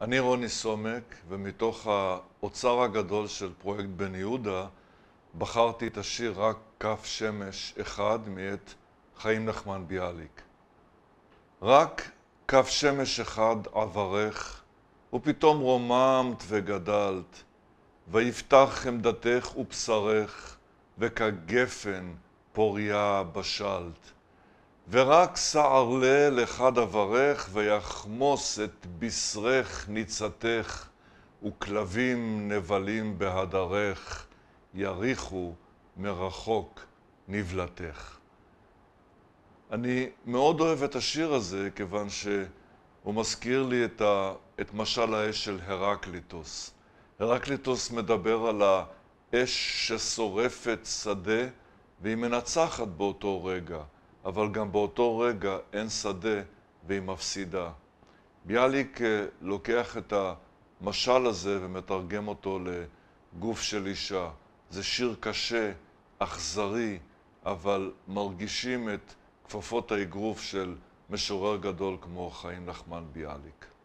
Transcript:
אני רוני סומק, ומתוך האוצר הגדול של פרויקט בן יהודה בחרתי את השיר "רק כף שמש אחד" מאת חיים נחמן ביאליק. רק כף שמש אחד עברך, ופתאום רוממת וגדלת, ויפתח עמדתך ובשרך, וכגפן פוריה בשלת. ורק שערלל לך דברך, ויחמוס את בשרך ניצתך, וכלבים נבלים בהדרך, יריחו מרחוק נבלתך. אני מאוד אוהב את השיר הזה, כיוון שהוא מזכיר לי את, ה, את משל האש של הרקליטוס. הרקליטוס מדבר על האש ששורפת שדה, והיא מנצחת באותו רגע. אבל גם באותו רגע אין שדה והיא מפסידה. ביאליק אה, לוקח את המשל הזה ומתרגם אותו לגוף של אישה. זה שיר קשה, אכזרי, אבל מרגישים את כפפות האגרוף של משורר גדול כמו חיים נחמן ביאליק.